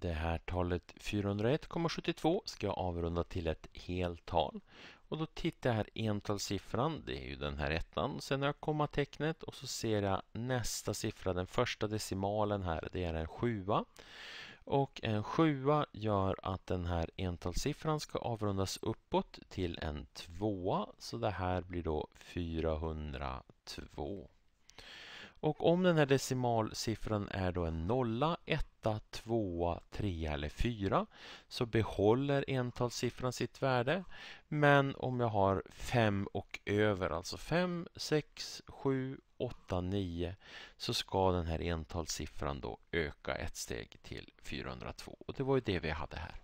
Det här talet 401,72 ska jag avrunda till ett heltal. Och då tittar jag här entalssiffran, det är ju den här ettan. Sen har jag kommatecknet och så ser jag nästa siffra, den första decimalen här, det är en sjua. Och en sjua gör att den här entalssiffran ska avrundas uppåt till en tvåa. Så det här blir då 402. Och om den här decimalsiffran är då en nolla, etta, tvåa, trea eller fyra så behåller entalssiffran sitt värde. Men om jag har fem och över, alltså fem, sex, sju, åtta, nio, så ska den här entalssiffran då öka ett steg till 402. Och det var ju det vi hade här.